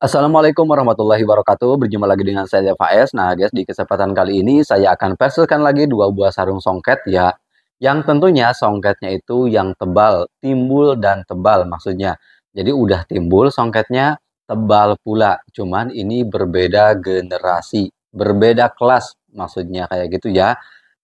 Assalamualaikum warahmatullahi wabarakatuh. Berjumpa lagi dengan saya Faiz. Nah, guys, di kesempatan kali ini saya akan persilkan lagi dua buah sarung songket ya. Yang tentunya songketnya itu yang tebal, timbul dan tebal maksudnya. Jadi udah timbul songketnya tebal pula. Cuman ini berbeda generasi, berbeda kelas maksudnya kayak gitu ya.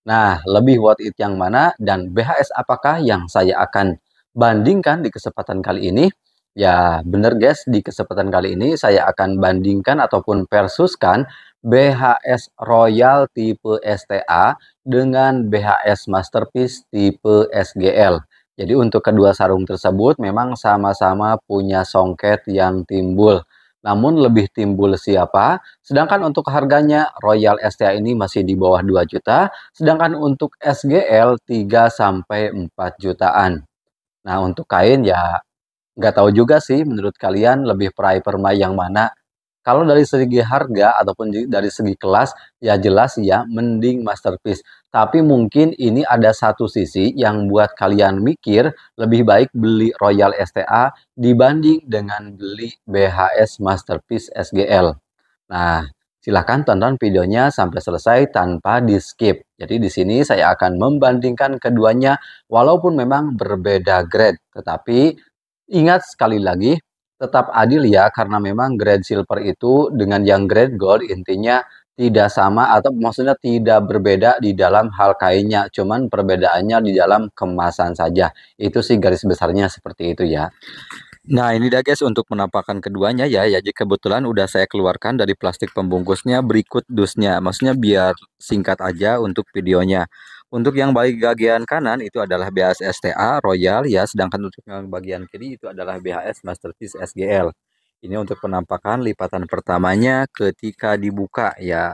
Nah, lebih worth it yang mana dan BHS apakah yang saya akan bandingkan di kesempatan kali ini? Ya, benar guys, di kesempatan kali ini saya akan bandingkan ataupun versuskan BHS Royal tipe STA dengan BHS Masterpiece tipe SGL. Jadi untuk kedua sarung tersebut memang sama-sama punya songket yang timbul. Namun lebih timbul siapa? Sedangkan untuk harganya Royal STA ini masih di bawah 2 juta, sedangkan untuk SGL 3 sampai 4 jutaan. Nah, untuk kain ya nggak tahu juga sih menurut kalian lebih perai permai yang mana. Kalau dari segi harga ataupun dari segi kelas, ya jelas ya mending masterpiece. Tapi mungkin ini ada satu sisi yang buat kalian mikir lebih baik beli Royal STA dibanding dengan beli BHS Masterpiece SGL. Nah, silahkan tonton videonya sampai selesai tanpa di skip. Jadi di sini saya akan membandingkan keduanya walaupun memang berbeda grade. Tetapi Ingat sekali lagi, tetap adil ya karena memang grade silver itu dengan yang grade gold intinya tidak sama atau maksudnya tidak berbeda di dalam hal kainnya, cuman perbedaannya di dalam kemasan saja. Itu sih garis besarnya seperti itu ya. Nah ini dah guys untuk penampakan keduanya ya ya kebetulan udah saya keluarkan dari plastik pembungkusnya berikut dusnya maksudnya biar singkat aja untuk videonya untuk yang bagian kanan itu adalah BHS STA Royal ya, sedangkan untuk yang bagian kiri itu adalah BHS Masterpiece SGL. Ini untuk penampakan lipatan pertamanya ketika dibuka ya.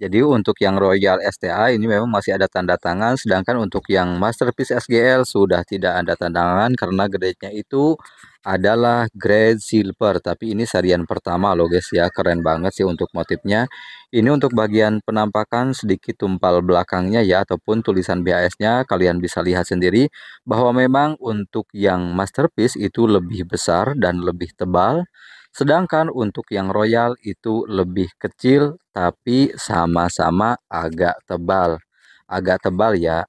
Jadi untuk yang Royal STA ini memang masih ada tanda tangan, sedangkan untuk yang Masterpiece SGL sudah tidak ada tanda tangan karena grade-nya itu adalah grade silver. Tapi ini sarian pertama loh guys ya, keren banget sih untuk motifnya. Ini untuk bagian penampakan sedikit tumpal belakangnya ya, ataupun tulisan BAS-nya kalian bisa lihat sendiri bahwa memang untuk yang Masterpiece itu lebih besar dan lebih tebal. Sedangkan untuk yang royal itu lebih kecil tapi sama-sama agak tebal. Agak tebal ya.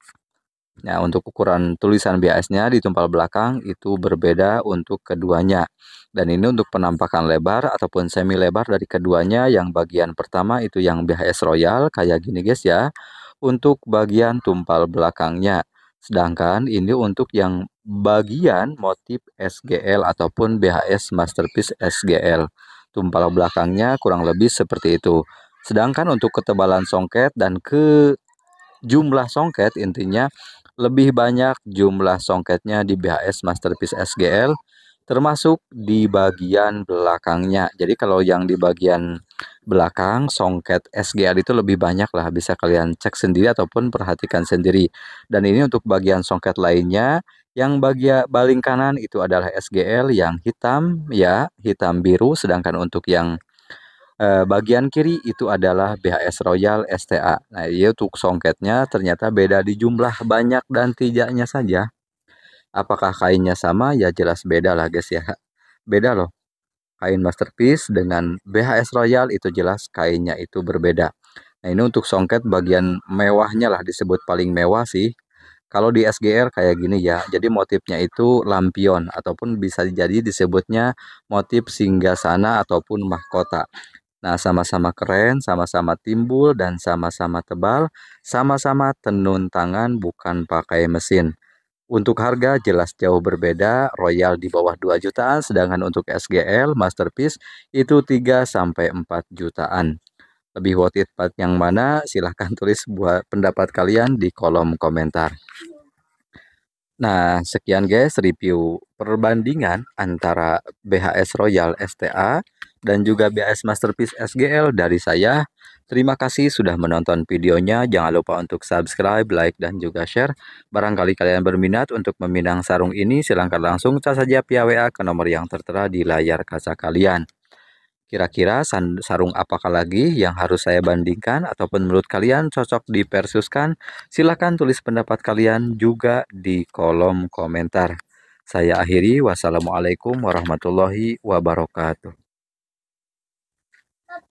Nah, untuk ukuran tulisan biasnya di tumpal belakang itu berbeda untuk keduanya. Dan ini untuk penampakan lebar ataupun semi lebar dari keduanya yang bagian pertama itu yang BHS Royal kayak gini guys ya. Untuk bagian tumpal belakangnya Sedangkan ini untuk yang bagian motif SGL ataupun BHS Masterpiece SGL. Tumpal belakangnya kurang lebih seperti itu. Sedangkan untuk ketebalan songket dan ke jumlah songket intinya lebih banyak jumlah songketnya di BHS Masterpiece SGL termasuk di bagian belakangnya. Jadi kalau yang di bagian belakang songket SGR itu lebih banyak lah bisa kalian cek sendiri ataupun perhatikan sendiri. Dan ini untuk bagian songket lainnya yang bagian baling kanan itu adalah SGL yang hitam ya, hitam biru sedangkan untuk yang eh, bagian kiri itu adalah BHS Royal STA. Nah, itu iya songketnya ternyata beda di jumlah banyak dan tidaknya saja. Apakah kainnya sama? Ya jelas beda lah guys ya. Beda loh. Kain masterpiece dengan BHS Royal itu jelas kainnya itu berbeda. Nah ini untuk songket bagian mewahnya lah disebut paling mewah sih. Kalau di SGR kayak gini ya, jadi motifnya itu lampion ataupun bisa jadi disebutnya motif singgasana ataupun mahkota. Nah, sama-sama keren, sama-sama timbul, dan sama-sama tebal, sama-sama tenun tangan bukan pakai mesin. Untuk harga jelas jauh berbeda, Royal di bawah 2 jutaan, sedangkan untuk SGL Masterpiece itu 3 4 jutaan. Lebih worth it part yang mana? Silahkan tulis buat pendapat kalian di kolom komentar. Nah, sekian guys review perbandingan antara BHS Royal STA dan juga BHS Masterpiece SGL dari saya Terima kasih sudah menonton videonya. Jangan lupa untuk subscribe, like, dan juga share. Barangkali kalian berminat untuk meminang sarung ini, silahkan langsung cas saja via WA ke nomor yang tertera di layar kaca kalian. Kira-kira sarung apakah lagi yang harus saya bandingkan ataupun menurut kalian cocok dipersuskan? Silahkan tulis pendapat kalian juga di kolom komentar. Saya akhiri, wassalamualaikum warahmatullahi wabarakatuh.